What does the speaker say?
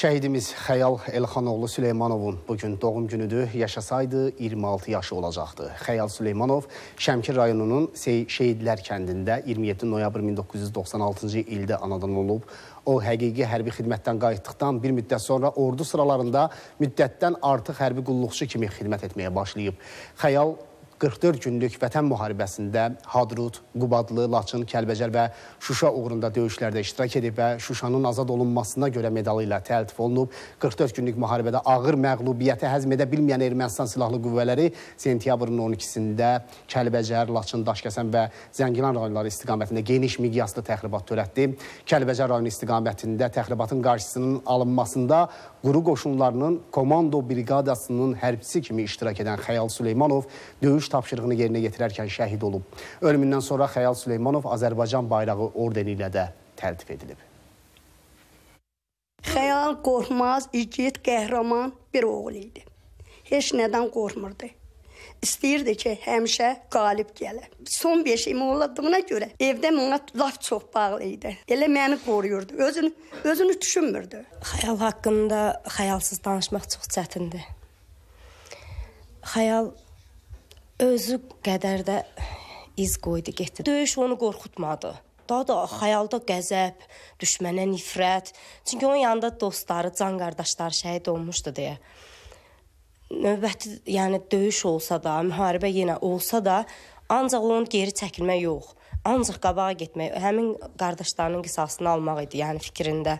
Şəhidimiz Xəyal Elxanoğlu Süleymanovun bugün doğum günüdür, yaşasaydı 26 yaşı olacaqdı. Xəyal Süleymanov Şəmkir rayonunun Şehidlər kəndində 27 noyabr 1996-cı ildə anadan olub. O, həqiqi hərbi xidmətdən qayıtdıqdan bir müddət sonra ordu sıralarında müddətdən artıq hərbi qulluqçu kimi xidmət etməyə başlayıb. Xəyal 44 günlük vətən müharibəsində Hadrut, Qubadlı, Laçın, Kəlbəcər və Şuşa uğrunda döyüşlərdə iştirak edib və Şuşanın azad olunmasına görə medalı ilə təltif olunub. 44 günlük müharibədə ağır məğlubiyyəti həzm edə bilməyən Ermənistan silahlı qüvvələri sentyabrın 12-sində Kəlbəcər, Laçın, Daşkəsən və Zəngilan rayonları istiqamətində geniş miqyaslı təxribat törətdi. Kəlbəcər rayonu istiqamətində təxribatın qarşısının alınmasında quru qoşunlarının komando briqadasının hərbçisi kimi iştirak edən Xəyal Süleymanov döyüş tapşırığını yerinə yetirərkən şəhid olub. Ölümündən sonra Xəyal Süleymanov Azərbaycan bayrağı ordeni ilə də təltif edilib. Xəyal qorxmaz, igid, qəhrəman bir oğul idi. Heç nədən qorxmurdu. İstəyirdi ki, həmişə qalib gələ. Son beşiyim olduğuna görə evdə mənə laf çox bağlı idi. Elə məni qoruyurdu. Özünü özünü düşünmürdü. Xəyal haqqında xəyalsız danışmaq çox çətindir. Xəyal özü qədər də iz qoydu, getdi. Döyüş onu qorxutmadı. Daha da xəyalda qəzəb, düşmənə nifrət. Çünki onun yanında dostları, can qardaşları şəhid olmuşdu deyə növbəti, yəni döyüş olsa da, müharibə yenə olsa da, ancaq onun geri çəkilmə yox, ancaq qabağa getmək, həmin qardaşlarının qisasını almaq idi, yəni fikrində.